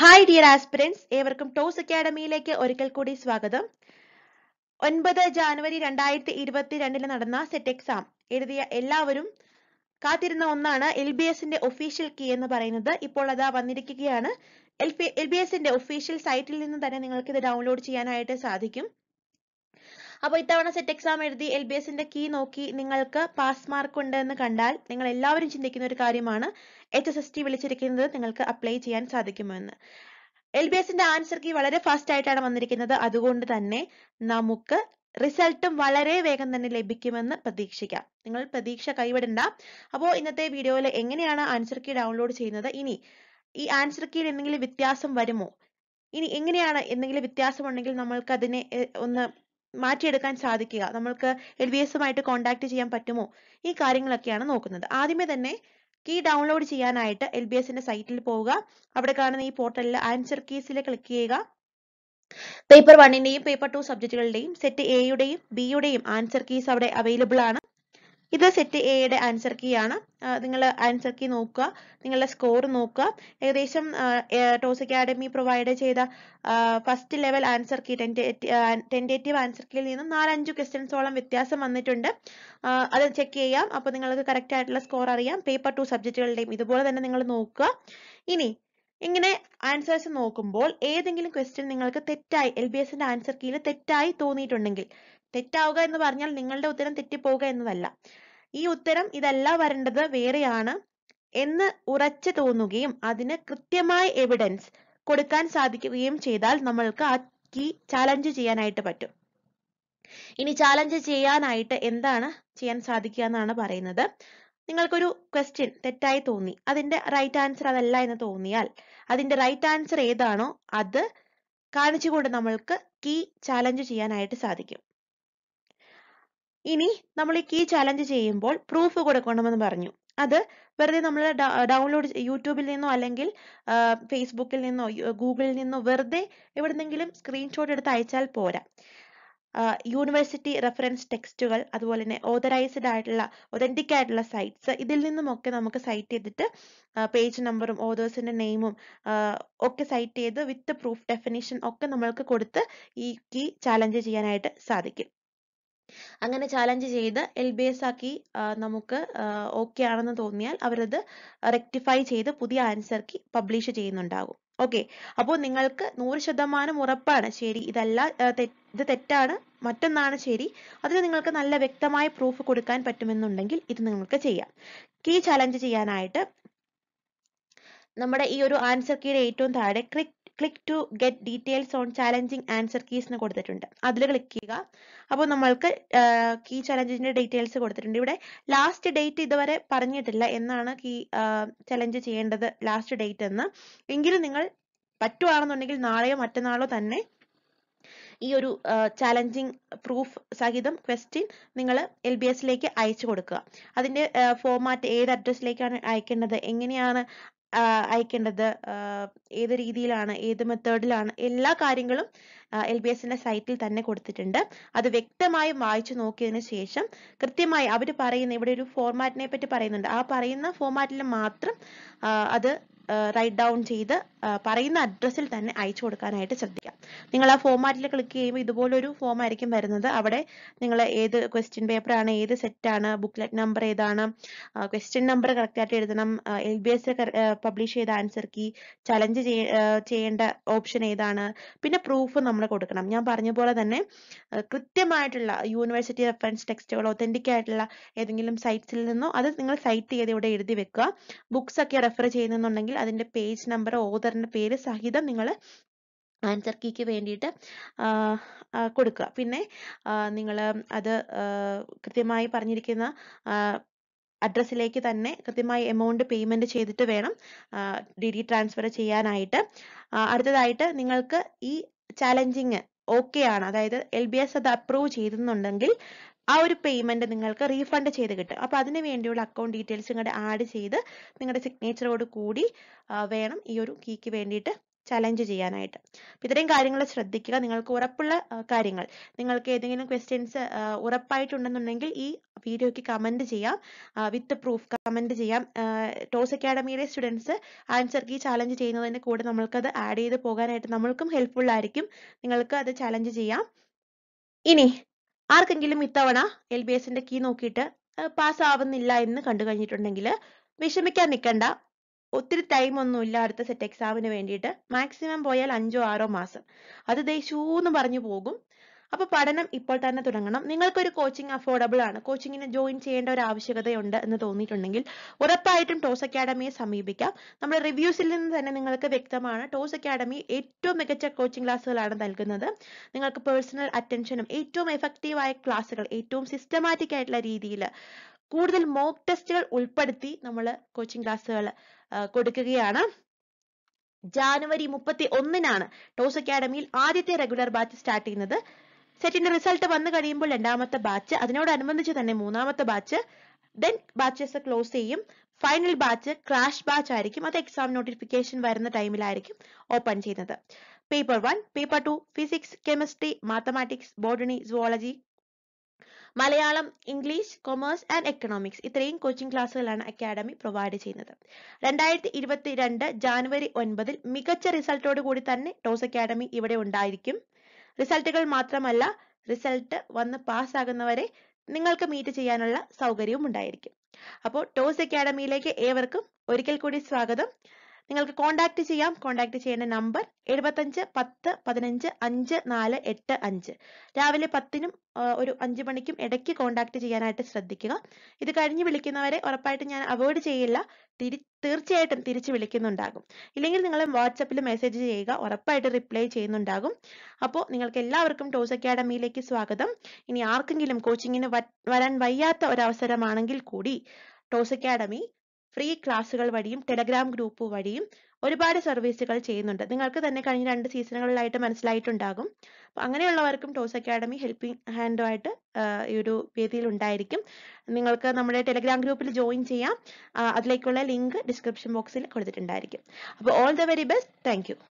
hi dear aspirants ഏവർക്കും Toss അക്കാഡമിയിലേക്ക് ഒരിക്കൽ കൂടി സ്വാഗതം ഒൻപത് ജാനുവരി രണ്ടായിരത്തി ഇരുപത്തിരണ്ടിൽ നടന്ന സെറ്റ് എക്സാം എഴുതിയ എല്ലാവരും കാത്തിരുന്ന ഒന്നാണ് എൽ ബി എസിന്റെ ഒഫീഷ്യൽ കീ എന്ന് പറയുന്നത് ഇപ്പോൾ അതാ വന്നിരിക്കുകയാണ് എൽ ബി എസിന്റെ ഒഫീഷ്യൽ സൈറ്റിൽ നിന്ന് തന്നെ നിങ്ങൾക്ക് ഇത് ഡൗൺലോഡ് ചെയ്യാനായിട്ട് സാധിക്കും അപ്പോൾ ഇത്തവണ സെറ്റ് എക്സാം എഴുതി എൽ ബി എസിന്റെ കീ നോക്കി നിങ്ങൾക്ക് പാസ് മാർക്ക് ഉണ്ട് എന്ന് കണ്ടാൽ നിങ്ങൾ എല്ലാവരും ചിന്തിക്കുന്ന ഒരു കാര്യമാണ് എച്ച് എസ് എസ് ടി വിളിച്ചിരിക്കുന്നത് നിങ്ങൾക്ക് അപ്ലൈ ചെയ്യാൻ സാധിക്കുമോ എന്ന് എൽ ബി എസിന്റെ ആൻസർ കീ വളരെ ഫാസ്റ്റ് ആയിട്ടാണ് വന്നിരിക്കുന്നത് അതുകൊണ്ട് തന്നെ നമുക്ക് റിസൾട്ടും വളരെ വേഗം തന്നെ ലഭിക്കുമെന്ന് പ്രതീക്ഷിക്കാം നിങ്ങൾ പ്രതീക്ഷ കൈവിടണ്ട അപ്പോൾ ഇന്നത്തെ വീഡിയോയിൽ എങ്ങനെയാണ് ആൻസർ കീ ഡൗൺലോഡ് ചെയ്യുന്നത് ഇനി ഈ ആൻസർ കീയിൽ എന്തെങ്കിലും വ്യത്യാസം വരുമോ ഇനി എങ്ങനെയാണ് എന്തെങ്കിലും വ്യത്യാസം ഉണ്ടെങ്കിൽ നമ്മൾക്ക് അതിനെ ഒന്ന് മാറ്റിയെടുക്കാൻ സാധിക്കുക നമ്മൾക്ക് എൽ വി എസുമായിട്ട് കോൺടാക്ട് ചെയ്യാൻ പറ്റുമോ ഈ കാര്യങ്ങളൊക്കെയാണ് നോക്കുന്നത് ആദ്യമേ തന്നെ കീ ഡൗൺലോഡ് ചെയ്യാനായിട്ട് എൽ ബി എസിന്റെ സൈറ്റിൽ പോവുക അവിടെ കാണുന്ന ഈ പോർട്ടലിൽ ആൻസർ കീസിൽ ക്ലിക്ക് ചെയ്യുക പേപ്പർ വണ്ണിന്റെയും പേപ്പർ ടു സബ്ജക്റ്റുകളുടെയും സെറ്റ് എയുടെയും ബിയുടെയും ആൻസർ കീസ് അവിടെ അവൈലബിൾ ആണ് ഇത് സെറ്റ് എയുടെ ആൻസർ കീ ആണ് നിങ്ങൾ ആൻസർ കീ നോക്കുക നിങ്ങളുടെ സ്കോർ നോക്കുക ഏകദേശം ടോസ് അക്കാഡമി പ്രൊവൈഡ് ചെയ്ത first level answer key tentative answer കീയിൽ നിന്നും നാലഞ്ച് ക്വസ്റ്റ്യൻസോളം വ്യത്യാസം വന്നിട്ടുണ്ട് അത് ചെക്ക് ചെയ്യാം അപ്പോൾ നിങ്ങൾക്ക് കറക്റ്റ് ആയിട്ടുള്ള സ്കോർ അറിയാം പേപ്പർ ടു സബ്ജക്റ്റുകളുടെയും ഇതുപോലെ തന്നെ നിങ്ങൾ നോക്കുക ഇനി ഇങ്ങനെ ആൻസേഴ്സ് നോക്കുമ്പോൾ ഏതെങ്കിലും ക്വസ്റ്റ്യൻ നിങ്ങൾക്ക് തെറ്റായി എൽ ബി എസിന്റെ ആൻസർ കീയിൽ തെറ്റായി തോന്നിയിട്ടുണ്ടെങ്കിൽ തെറ്റാവുക എന്ന് പറഞ്ഞാൽ നിങ്ങളുടെ ഉത്തരം തെറ്റിപ്പോവുക എന്നതല്ല ഈ ഉത്തരം ഇതല്ല വരേണ്ടത് വേറെയാണ് എന്ന് ഉറച്ചു തോന്നുകയും അതിന് കൃത്യമായ എവിഡൻസ് കൊടുക്കാൻ സാധിക്കുകയും ചെയ്താൽ നമ്മൾക്ക് ആ കീ ചാലഞ്ച് ചെയ്യാനായിട്ട് പറ്റും ഇനി ചാലഞ്ച് ചെയ്യാനായിട്ട് എന്താണ് ചെയ്യാൻ സാധിക്കുക എന്നാണ് പറയുന്നത് നിങ്ങൾക്കൊരു ക്വസ്റ്റ്യൻ തെറ്റായി തോന്നി അതിന്റെ റൈറ്റ് ആൻസർ അതല്ല എന്ന് തോന്നിയാൽ അതിന്റെ റൈറ്റ് ആൻസർ ഏതാണോ അത് കാണിച്ചുകൊണ്ട് നമ്മൾക്ക് കീ ചാലഞ്ച് ചെയ്യാനായിട്ട് സാധിക്കും ഇനി നമ്മൾ ഈ കീ ചലഞ്ച് ചെയ്യുമ്പോൾ പ്രൂഫ് കൊടുക്കണമെന്ന് പറഞ്ഞു അത് വെറുതെ നമ്മൾ ഡൗൺലോഡ് യൂട്യൂബിൽ നിന്നോ അല്ലെങ്കിൽ ഫേസ്ബുക്കിൽ നിന്നോ ഗൂഗിളിൽ നിന്നോ വെറുതെ എവിടെന്നെങ്കിലും സ്ക്രീൻഷോട്ട് എടുത്ത് അയച്ചാൽ പോരാ യൂണിവേഴ്സിറ്റി റെഫറൻസ് ടെക്സ്റ്റുകൾ അതുപോലെ തന്നെ ഓതറൈസ്ഡ് ആയിട്ടുള്ള ഒതന്റിക് ആയിട്ടുള്ള സൈറ്റ്സ് ഇതിൽ നിന്നുമൊക്കെ നമുക്ക് സൈറ്റ് ചെയ്തിട്ട് പേജ് നമ്പറും ഓതേഴ്സിന്റെ നെയിമും ഒക്കെ സൈറ്റ് ചെയ്ത് വിത്ത് പ്രൂഫ് ഡെഫിനിഷൻ ഒക്കെ നമ്മൾക്ക് കൊടുത്ത് ഈ കീ ചാലഞ്ച് ചെയ്യാനായിട്ട് സാധിക്കും അങ്ങനെ ചാലഞ്ച് ചെയ്ത് എൽ ബി എസ് ആക്കി നമുക്ക് ഓക്കെ ആണെന്ന് തോന്നിയാൽ അവരത് റെക്ടിഫൈ ചെയ്ത് പുതിയ ആൻസർക്ക് പബ്ലിഷ് ചെയ്യുന്നുണ്ടാകും ഓക്കെ അപ്പോൾ നിങ്ങൾക്ക് നൂറ് ശതമാനം ഉറപ്പാണ് ശരി ഇതല്ല ഇത് തെറ്റാണ് മറ്റൊന്നാണ് ശരി അതിന് നിങ്ങൾക്ക് നല്ല വ്യക്തമായ പ്രൂഫ് കൊടുക്കാൻ പറ്റുമെന്നുണ്ടെങ്കിൽ ഇത് നിങ്ങൾക്ക് ചെയ്യാം കീ ചാലഞ്ച് ചെയ്യാനായിട്ട് നമ്മുടെ ഈ ഒരു ആൻസർ കീയുടെ ഏറ്റവും താഴെ click click to get details on challenging answer keys എന്ന് കൊടുത്തിട്ടുണ്ട് അതിൽ ക്ലിക്ക് ചെയ്യുക അപ്പോൾ നമ്മൾക്ക് കീ ചലഞ്ചിന്റെ ഡീറ്റെയിൽസ് കൊടുത്തിട്ടുണ്ട് ഇവിടെ ലാസ്റ്റ് ഡേറ്റ് ഇതുവരെ പറഞ്ഞിട്ടില്ല എന്നാണ് കീ ചലഞ്ച് ചെയ്യേണ്ടത് ലാസ്റ്റ് ഡേറ്റ് എന്ന് എങ്കിലും നിങ്ങൾ പറ്റുവാണെന്നുണ്ടെങ്കിൽ നാളെയോ മറ്റന്നാളോ തന്നെ ഈ ഒരു ചാലഞ്ചിങ് പ്രൂഫ് സഹിതം ക്വസ്റ്റ്യൻ നിങ്ങൾ എൽ ബി എസിലേക്ക് അയച്ചു കൊടുക്കുക അതിൻ്റെ ഫോമാറ്റ് ഏത് അഡ്രസ്സിലേക്കാണ് അയക്കേണ്ടത് എങ്ങനെയാണ് അയക്കേണ്ടത് ഏത് രീതിയിലാണ് ഏത് മെത്തേഡിലാണ് എല്ലാ കാര്യങ്ങളും എൽ ബി എസിന്റെ സൈറ്റിൽ തന്നെ കൊടുത്തിട്ടുണ്ട് അത് വ്യക്തമായും വായിച്ചു നോക്കിയതിന് ശേഷം കൃത്യമായി അവർ പറയുന്ന ഇവിടെ ഒരു ഫോർമാറ്റിനെ പറ്റി പറയുന്നുണ്ട് ആ പറയുന്ന ഫോർമാറ്റിൽ മാത്രം അത് റൈറ്റ് ഡൗൺ ചെയ്ത് പറയുന്ന അഡ്രസ്സിൽ തന്നെ അയച്ചു കൊടുക്കാനായിട്ട് ശ്രദ്ധിക്കാം നിങ്ങൾ ആ ഫോമാറ്റിൽ ക്ലിക്ക് ചെയ്യുമ്പോൾ ഇതുപോലൊരു ഫോം ആയിരിക്കും വരുന്നത് അവിടെ നിങ്ങൾ ഏത് ക്വസ്റ്റ്യൻ പേപ്പറാണ് ഏത് ആണ് ബുക്ക്ലെറ്റ് നമ്പർ ഏതാണ് ക്വസ്റ്റ്യൻ നമ്പർ കറക്റ്റായിട്ട് എഴുതണം എൽ ബി എസ് പബ്ലിഷ് ചെയ്ത ആൻസർ കീ ചലഞ്ച് ചെയ്യേണ്ട ഓപ്ഷൻ ഏതാണ് പിന്നെ പ്രൂഫ് നമ്മൾ കൊടുക്കണം ഞാൻ പറഞ്ഞ പോലെ തന്നെ കൃത്യമായിട്ടുള്ള യൂണിവേഴ്സിറ്റി റെഫറൻസ് ടെക്സ്റ്റുകൾ ഒത്തൻറ്റിക് ആയിട്ടുള്ള ഏതെങ്കിലും സൈറ്റ്സിൽ നിന്നോ അത് നിങ്ങൾ സൈറ്റ് ചെയ്ത് ഇവിടെ എഴുതി വെക്കുക ബുക്സ് ഒക്കെ റെഫർ ചെയ്യുന്നുണ്ടെങ്കിൽ അതിൻ്റെ പേജ് നമ്പർ ഓതറിൻ്റെ പേര് സഹിതം നിങ്ങൾ ആൻസർ കീക്ക് വേണ്ടിയിട്ട് കൊടുക്കുക പിന്നെ നിങ്ങൾ അത് കൃത്യമായി പറഞ്ഞിരിക്കുന്ന അഡ്രസ്സിലേക്ക് തന്നെ കൃത്യമായി എമൗണ്ട് പേയ്മെന്റ് ചെയ്തിട്ട് വേണം ഡി ഡി ട്രാൻസ്ഫർ ചെയ്യാനായിട്ട് അടുത്തതായിട്ട് നിങ്ങൾക്ക് ഈ ചാലഞ്ചിങ് ഓക്കെ ആണ് അതായത് എൽ ബി എസ് അത് അപ്രൂവ് ചെയ്തെന്നുണ്ടെങ്കിൽ ആ ഒരു പേയ്മെന്റ് നിങ്ങൾക്ക് റീഫണ്ട് ചെയ്ത് കിട്ടും അപ്പോൾ അതിന് വേണ്ടിയുള്ള അക്കൗണ്ട് ഡീറ്റെയിൽസ് നിങ്ങളുടെ ആഡ് ചെയ്ത് നിങ്ങളുടെ സിഗ്നേച്ചറോട് കൂടി വേണം ഈ ഒരു കീക്ക് വേണ്ടിയിട്ട് ചലഞ്ച് ചെയ്യാനായിട്ട് ഇത്രയും കാര്യങ്ങൾ ശ്രദ്ധിക്കുക നിങ്ങൾക്ക് ഉറപ്പുള്ള കാര്യങ്ങൾ നിങ്ങൾക്ക് ഏതെങ്കിലും ക്വസ്റ്റ്യൻസ് ഉറപ്പായിട്ടുണ്ടെന്നുണ്ടെങ്കിൽ ഈ വീഡിയോക്ക് കമന്റ് ചെയ്യാം വിത്ത് പ്രൂഫ് കമന്റ് ചെയ്യാം ടോസ് അക്കാഡമിയിലെ സ്റ്റുഡൻസ് ആൻസർ കീ ചാലഞ്ച് ചെയ്യുന്നതിൻ്റെ കൂടെ നമ്മൾക്കത് ആഡ് ചെയ്ത് പോകാനായിട്ട് നമ്മൾക്കും ഹെൽപ്ഫുൾ ആയിരിക്കും നിങ്ങൾക്ക് അത് ചാലഞ്ച് ചെയ്യാം ഇനി ആർക്കെങ്കിലും ഇത്തവണ എൽ ബി എസിന്റെ കീ നോക്കിയിട്ട് പാസ് ആവുന്നില്ല എന്ന് കണ്ടു കഴിഞ്ഞിട്ടുണ്ടെങ്കിൽ വിഷമിക്കാൻ നിൽക്കണ്ട ഒത്തിരി ടൈം ഒന്നുമില്ല അടുത്ത സെറ്റ് എക്സാമിന് വേണ്ടിയിട്ട് മാക്സിമം പോയാൽ അഞ്ചോ ആറോ മാസം അത് ദേ ഷൂന്ന് പറഞ്ഞു പോകും അപ്പോൾ പഠനം ഇപ്പോൾ തന്നെ തുടങ്ങണം നിങ്ങൾക്കൊരു കോച്ചിങ് അഫോർഡബിൾ ആണ് കോച്ചിങ്ങിന് ജോയിൻ ചെയ്യേണ്ട ഒരു ആവശ്യകതയുണ്ട് എന്ന് തോന്നിയിട്ടുണ്ടെങ്കിൽ ഉറപ്പായിട്ടും ടോസ് അക്കാഡമിയെ സമീപിക്കാം നമ്മുടെ റിവ്യൂസിൽ നിന്ന് തന്നെ നിങ്ങൾക്ക് വ്യക്തമാണ് ടോസ് അക്കാഡമി ഏറ്റവും മികച്ച കോച്ചിങ് ക്ലാസ്സുകളാണ് നൽകുന്നത് നിങ്ങൾക്ക് പേഴ്സണൽ അറ്റൻഷനും ഏറ്റവും എഫക്റ്റീവായ ക്ലാസ്സുകൾ ഏറ്റവും സിസ്റ്റമാറ്റിക് ആയിട്ടുള്ള രീതിയിൽ കൂടുതൽ മോക്ക് ടെസ്റ്റുകൾ ഉൾപ്പെടുത്തി നമ്മൾ കോച്ചിങ് ക്ലാസ്സുകൾ കൊടുക്കുകയാണ് ജാനുവരി മുപ്പത്തി ഒന്നിനാണ് ടോസ് അക്കാഡമിയിൽ ആദ്യത്തെ റെഗുലർ ബാച്ച് സ്റ്റാർട്ട് ചെയ്യുന്നത് സെറ്റിന്റെ റിസൾട്ട് വന്നു കഴിയുമ്പോൾ രണ്ടാമത്തെ ബാച്ച് അതിനോടനുബന്ധിച്ച് തന്നെ മൂന്നാമത്തെ ബാച്ച് ദെൻ ബാച്ചസ് ക്ലോസ് ചെയ്യും ഫൈനൽ ബാച്ച് ക്രാഷ് ബാച്ച് ആയിരിക്കും അത് എക്സാം നോട്ടിഫിക്കേഷൻ വരുന്ന ടൈമിലായിരിക്കും ഓപ്പൺ ചെയ്യുന്നത് paper one paper two physics chemistry mathematics botany zoology Malayalam English commerce and economics ഇത്രയും കോച്ചിങ് ക്ലാസ്സുകളാണ് അക്കാഡമി പ്രൊവൈഡ് ചെയ്യുന്നത് രണ്ടായിരത്തി ഇരുപത്തിരണ്ട് ജാനുവരി ഒൻപതിൽ മികച്ച റിസൾട്ടോട് കൂടി തന്നെ ടോസ് അക്കാഡമി ഇവിടെ ഉണ്ടായിരിക്കും റിസൾട്ടുകൾ മാത്രമല്ല റിസൾട്ട് വന്ന് പാസ്സാകുന്നവരെ നിങ്ങൾക്ക് മീറ്റ് ചെയ്യാനുള്ള സൗകര്യവും ഉണ്ടായിരിക്കും അപ്പോൾ ടോസ് അക്കാഡമിയിലേക്ക് ഏവർക്കും ഒരിക്കൽ കൂടി സ്വാഗതം നിങ്ങൾക്ക് കോൺടാക്ട് ചെയ്യാം കോൺടാക്ട് ചെയ്യുന്ന നമ്പർ എഴുപത്തഞ്ച് പത്ത് പതിനഞ്ച് അഞ്ച് നാല് എട്ട് അഞ്ച് രാവിലെ പത്തിനും ഒരു അഞ്ച് മണിക്കും ഇടയ്ക്ക് കോൺടാക്ട് ചെയ്യാനായിട്ട് ശ്രദ്ധിക്കുക ഇത് കഴിഞ്ഞ് വിളിക്കുന്നവരെ ഉറപ്പായിട്ടും ഞാൻ അവോയ്ഡ് ചെയ്യില്ല തിരി തീർച്ചയായിട്ടും തിരിച്ചു വിളിക്കുന്നുണ്ടാകും ഇല്ലെങ്കിൽ നിങ്ങൾ വാട്സപ്പിൽ മെസ്സേജ് ചെയ്യുക ഉറപ്പായിട്ട് റിപ്ലൈ ചെയ്യുന്നുണ്ടാകും അപ്പോൾ നിങ്ങൾക്ക് എല്ലാവർക്കും ടോസ് അക്കാഡമിയിലേക്ക് സ്വാഗതം ഇനി ആർക്കെങ്കിലും കോച്ചിങ്ങിന് വരാൻ വയ്യാത്ത ഒരവസരമാണെങ്കിൽ കൂടി ടോസ് അക്കാഡമി ഫ്രീ ക്ലാസ്സുകൾ വഴിയും ടെലഗ്രാം ഗ്രൂപ്പ് വഴിയും ഒരുപാട് സർവീസുകൾ ചെയ്യുന്നുണ്ട് നിങ്ങൾക്ക് തന്നെ കഴിഞ്ഞ രണ്ട് സീസണുകളിലായിട്ട് മനസ്സിലായിട്ടുണ്ടാകും അപ്പം അങ്ങനെയുള്ളവർക്കും ടോസ് അക്കാഡമി ഹെൽപ്പിംഗ് ഹാൻഡുമായിട്ട് ഈ ഒരു വേദിയിൽ ഉണ്ടായിരിക്കും നിങ്ങൾക്ക് നമ്മുടെ ടെലഗ്രാം ഗ്രൂപ്പിൽ ജോയിൻ ചെയ്യാം അതിലേക്കുള്ള ലിങ്ക് ഡിസ്ക്രിപ്ഷൻ ബോക്സിൽ കൊടുത്തിട്ടുണ്ടായിരിക്കും അപ്പോൾ all the very best thank